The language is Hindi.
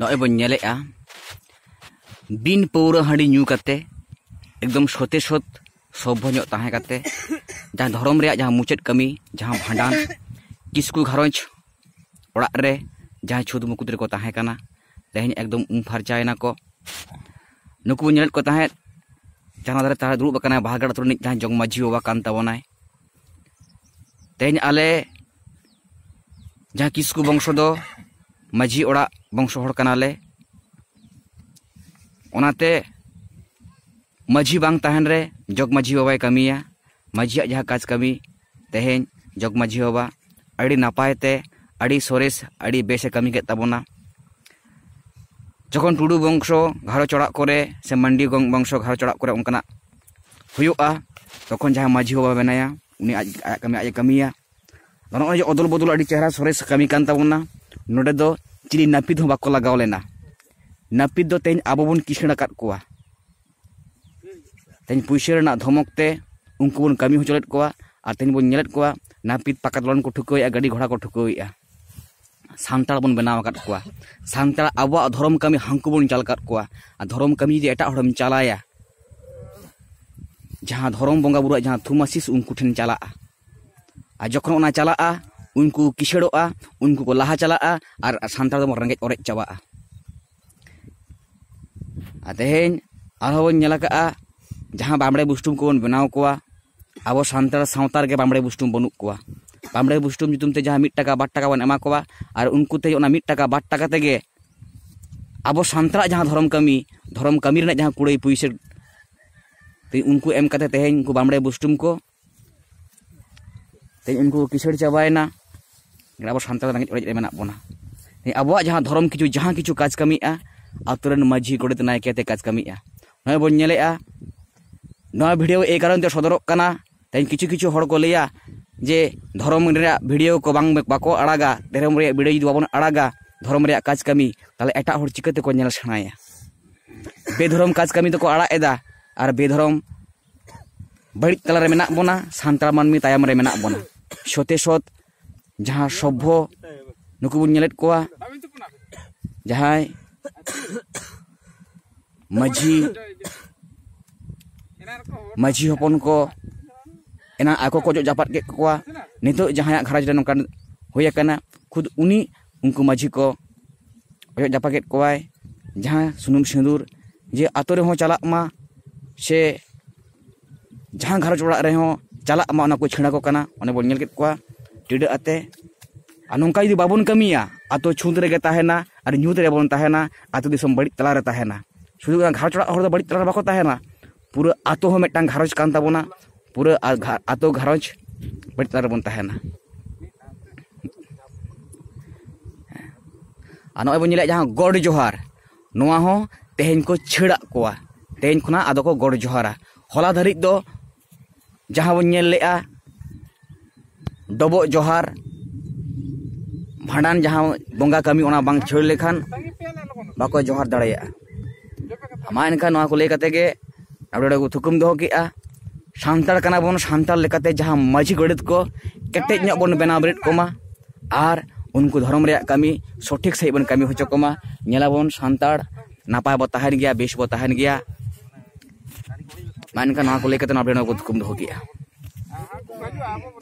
नए बनले बीन पौरा हाँ एकदम सते सत सभ्यते जहाँ धर्म मुचाद कमी जहाँ भाडान किसकु गारंज ओर जहाँ छुत मुकुद को तहन एकदम उम फार्चाना को नुक को जहाँ दारे तुरुब भागड़ा तुरंत जहाँ जंगमाझी बाबा तबना तेन जहाँ किसकू वंश दो मजी ओड़ा वंश हर कनाले ओनाते माझी बांग तहन रे जग माझी बाबाय कमिया माझी जहाँ काज कमी तेहें जोग मजी बाबा अड़ी नपायते अड़ी सोरेस अड़ी बेसे कमी के तबोना जखन टुडू वंशो घारो चढ़ा करे से मंडी गंग वंशो घारो चढ़ा करे उनका हुआ तखन जहाँ मजी बाबा बनाया उन्हें आज कमी आज कमिया ᱟᱫᱚ ᱱᱚᱜᱼᱚᱭ ᱡᱮ ᱚᱫᱚᱞ ᱵᱚᱫᱚᱞ ᱟᱹᱰᱤ ᱪᱮᱦᱨᱟ ᱥᱚᱨᱮᱥ ᱠᱟᱹᱢᱤ ᱠᱟᱱ ᱛᱟᱵᱚᱱᱟ ᱱᱚᱰᱮ ᱫᱚ ᱪᱤᱞᱤ ᱱᱟᱹᱯᱤᱛ ᱦᱚᱸ ᱵᱟᱠᱚ ᱞᱟᱜᱟᱣ ᱞᱮᱱᱟ ᱱᱟᱹᱯᱤᱛ ᱫᱚ ᱛᱮᱦᱮᱧ ᱟᱵᱚ ᱵᱚᱱ ᱠᱤᱥᱟᱹᱬ ᱟᱠᱟᱫ ᱠᱚᱣᱟ ᱛᱮᱦᱮᱧ ᱯᱩᱭᱥᱟᱹ ᱨᱮᱱᱟᱜ ᱫᱷᱚᱢᱚᱠ ᱛᱮ ᱩᱱᱠᱩ ᱵᱚᱱ ᱠᱟᱹᱢᱤ ᱦᱚᱪᱚ ᱞᱮᱫ ᱠᱚᱣᱟ ᱟᱨ ᱛᱮᱦᱮᱧ ᱵᱚᱱ ᱧᱮᱞᱮᱫ ᱠᱚᱣᱟ ᱱᱟᱹᱯᱤᱛ ᱯᱟᱠᱟ ᱫᱚᱞᱚᱱ ᱠᱚ ᱴᱷᱩᱠᱟᱹᱣᱮᱫᱼᱟ ᱜᱟᱹᱰᱤ ᱜᱷᱚᱲᱟ ᱠᱚ ᱴᱷᱩᱠᱟᱹᱣᱮᱫᱼᱟ ᱥᱟᱱᱛᱟᱲ ᱵᱚᱱ ᱵᱮᱱᱟᱣ ᱟᱠᱟᱫ ᱠᱚᱣᱟ ᱥᱟᱱᱛᱟᱲ ᱟᱵᱚᱣᱟᱜ ᱫᱷᱚᱨᱚᱢ ᱠᱟᱹᱢᱤ ᱦᱟᱹᱱᱠᱩ ᱵᱚᱱ ᱪᱟᱞ ᱟᱠᱟᱫ ᱠᱚᱣᱟ ᱟᱨ ᱫᱷᱚᱨᱚᱢ ᱠᱟᱹᱢᱤ ᱡᱩᱫᱤ ᱮᱴᱟᱜ ᱦᱚᱲᱮᱢ ᱪᱟᱞᱟᱭᱟ ᱡᱟᱦᱟᱸ ᱫᱷᱚᱨᱚᱢ ᱵᱚᱸᱜᱟ ᱵᱩᱨᱩᱣᱟᱜ ᱡᱟᱦᱟᱸ ᱛᱷᱩᱢᱟᱥᱤᱥ ᱩᱱᱠᱩ ᱴᱷᱮᱱ ᱪᱟᱞᱟᱜᱼᱟ ᱟᱨ ᱡᱚᱠᱷᱚᱱ ᱚᱱᱟ ᱪᱟᱞᱟᱜᱼᱟ ᱩᱱᱠᱩ ᱠᱤᱥᱟᱹᱲᱚᱜᱼᱟ ᱩᱱᱠᱩ ᱠᱚ ᱞᱟᱦᱟ ᱪᱟᱞᱟᱜᱼᱟ ᱟᱨ ᱥᱟᱱᱛᱟᱲ ᱫᱚᱵᱚᱱ ᱨᱮᱸᱜᱮᱡ ᱚᱨᱮᱡ ᱪᱟᱵᱟᱜᱼᱟ ᱟᱨ ᱛᱮᱦᱮᱧ ᱟᱨᱦᱚᱸ ᱵᱚᱱ ᱧᱮᱞ ᱟᱠᱟᱜᱼᱟ ᱡᱟᱦᱟᱸ ᱵᱟᱢᱲᱮ ᱵᱩᱥᱴᱩᱢ ᱠᱚᱵᱚᱱ ᱵᱮᱱᱟᱣ ᱠᱚᱣᱟ ᱟᱵᱚ ᱥᱟᱱᱛᱟᱲ ᱥᱟᱶᱛᱟ ᱨᱮᱜᱮ ᱵᱟᱢᱲᱮ ᱵᱩᱥᱴᱩᱢ ᱵᱟᱹᱱᱩᱜ ᱠᱚᱣᱟ ᱵᱟᱢᱲᱮ ᱵᱩᱥᱴᱩᱢ ᱧᱩᱛᱩᱢ ᱛᱮ ᱡᱟᱦᱟᱸ ᱢᱤᱫ ᱴᱟᱠᱟ ᱵᱟᱨ ᱴᱟᱠᱟ ᱵᱚᱱ ᱮᱢᱟ ᱠᱚᱣᱟ ᱟᱨ ᱩᱱᱠᱩ ᱛᱮ ᱚᱱᱟ ᱢᱤᱫ ᱴᱟᱠᱟ ᱵᱟᱨ ᱴᱟᱠᱟ ᱛᱮᱜᱮ ᱟᱵᱚ ᱥᱟᱱᱛᱟᱲᱟᱜ ᱡᱟᱦᱟᱸ ᱫᱷᱚᱨᱚᱢ ᱠᱟᱹᱢᱤ ᱫᱷᱚᱨᱚᱢ ᱠᱟᱹᱢᱤ ᱨᱮᱱᱟᱜ ᱡᱟᱦᱟᱸ ᱠᱩᱲᱟᱹᱭ ᱯᱩᱭᱥᱟᱹ ᱩᱱᱠᱩ ᱮᱢ ᱠᱟᱛᱮ ᱛᱮᱦᱮᱧ ᱩᱱᱠᱩ ᱵᱟᱢᱲᱮ ᱵᱩᱥᱴᱩᱢ ᱠᱚ ᱛᱮ ᱩᱱᱠᱩ ᱠᱤᱥᱟᱹᱲ ᱪᱟᱵᱟᱭᱮᱱᱟ ᱟᱵᱚ ᱥᱟᱱᱛᱟᱲ ᱨᱮᱸᱜᱮᱡ ᱚᱲᱮᱡ ᱨᱮ ᱢᱮᱱᱟᱜ ᱵᱚᱱᱟ ᱟᱵᱚᱣᱟᱜ ᱡᱟᱦᱟᱸ ᱫᱷᱚᱨᱚᱢ ᱠᱤᱪᱷᱩ ᱡᱟᱦᱟᱸ ᱠᱤᱪᱷᱩ ᱠᱟᱡᱽ ᱠᱟᱹᱢᱤᱜᱼᱟ ᱟᱛᱳ ᱨᱮᱱ ᱢᱟᱺᱡᱷᱤ ᱜᱚᱰᱮᱛ ᱱᱟᱭᱠᱮ ᱛᱮ ᱠᱟᱡᱽ ᱠᱟᱹᱢᱤᱜᱼᱟ ᱱᱚᱜᱼᱚᱭ ᱵᱚᱱ ᱧᱮᱞᱮᱜᱼᱟ ᱱᱚᱣᱟ ᱵᱷᱤᱰᱤᱭᱳ ᱮᱭ ᱠᱟᱨᱚᱱ ᱛᱮ ᱥᱚᱫᱚᱨᱚᱜ ᱠᱟᱱᱟ ᱛᱮᱦᱮᱧ ᱠᱤᱪᱷᱩ ᱠᱤᱪᱷᱩ ᱦᱚᱲ ᱠᱚ ᱞᱟᱹᱭᱟ ᱡᱮ ᱫᱷᱚᱨᱚᱢ ᱨᱮᱭᱟᱜ ᱵᱷᱤᱰᱤᱭᱳ ᱠᱚ ᱵᱟᱝ ᱵᱟᱠᱚ ᱟᱲᱟᱜᱟ ᱫᱷᱚᱨᱚᱢ ᱨᱮᱭᱟᱜ ᱵᱷᱤᱰᱤᱭᱳ ᱡᱩᱫᱤ ᱵᱟᱵᱚᱱ ᱟᱲᱟᱜᱟ ᱫᱷᱚᱨᱚᱢ ᱨᱮᱭᱟᱜ ᱠᱟᱡᱽ ᱠᱟᱹᱢᱤ ᱛᱟᱦᱚᱞᱮ ᱮᱴᱟᱜ ᱦᱚᱲ ᱪᱤᱠᱟᱹ ᱛᱮᱠᱚ ᱧᱮᱞ ᱥᱮᱬᱟᱭᱟ ᱵᱮᱫᱷᱚᱨᱚᱢ ᱠᱟᱡᱽ ᱠᱟᱹᱢᱤ ᱫᱚᱠᱚ ᱟᱲᱟᱜ ᱮᱫᱟ ᱟᱨ ᱵᱮᱫᱷᱚᱨᱚᱢ ᱵᱟᱹᱲᱤᱡ ᱛᱟᱞᱟᱨᱮ ᱢᱮᱱᱟᱜ ᱵᱚᱱᱟ ᱥᱟᱱᱛᱟᱲ ᱢᱟᱹᱱᱢᱤ ᱛᱟᱭᱚᱢ ᱨᱮ ᱢᱮᱱᱟᱜ ᱵᱚᱱᱟ shote shot jaha shobho nuku nyelit nyelet kua jaha maji maji hopon ko ena aku kojo japat ke kua nito jaha yak kara jadan ukan hoya kud uni unku maji ko kojo japat ke kua jaha sunum shindur je atore ho chalak ma she jaha kara jodak reho चला अमा उनको छेड़ा को कना उन्हें बोल निकल के को टिड़ अते आ नोंका यदि छूत रे के ताहेना न्यूत रे बोन बड़ी तला रे ताहेना घर चढ़ा बड़ी तला बाको पूरा आ तो मेटा घरज कान पूरा आत घर घरज बड़ी तला रे बोन ना आ नोय जोहार नोआ हो को छेड़ा कोआ तेहेन खना आ को गड जोहारा होला धरिक ᱡᱟᱦᱟᱸ ᱵᱚᱱ ᱧᱮᱞ ᱞᱮᱜᱼᱟ ᱰᱚᱵᱚᱜ ᱡᱚᱦᱟᱨ ᱵᱷᱟᱸᱰᱟᱱ ᱡᱟᱦᱟᱸ ᱵᱚᱸᱜᱟ ᱠᱟᱹᱢᱤ ᱚᱱᱟ ᱵᱟᱝ ᱪᱷᱟᱹᱲ ᱞᱮᱠᱷᱟᱱ ᱵᱟᱠᱚ ᱡᱚᱦᱟᱨ ᱫᱟᱲᱮᱭᱟᱜᱼᱟ ᱢᱟ ᱮᱱᱠᱷᱟᱱ ᱱᱚᱣᱟ ᱠᱚ ᱞᱟᱹᱭ ᱠᱟᱛᱮ ᱜᱮ ᱱᱚᱰᱮ ᱠᱚ ᱛᱷᱩᱠᱩᱢ ᱫᱚᱦᱚ ᱠᱮᱜᱼᱟ ᱥᱟᱱᱛᱟᱲ ᱠᱟᱱᱟ ᱵᱚᱱ ᱥᱟᱱᱛᱟᱲ ᱞᱮᱠᱟᱛᱮ ᱡᱟᱦᱟᱸ ᱢᱟᱹᱡᱷᱤ ᱜᱚᱰᱮᱛ ᱠᱚ ᱠᱮᱴᱮᱡ ᱧᱚᱜ ᱵᱚᱱ ᱵᱮᱱᱟᱣ ᱵᱮᱨᱮᱫ ᱠᱚᱢᱟ ᱟᱨ उनको धर्म कमी सठीक सहित बन कमी होचोमा नेलाबन सानतार नपाय बो तहन गया बेस बो तहन गया मैंने कहा ना को लेकर तो ना बेना को तुम तो हो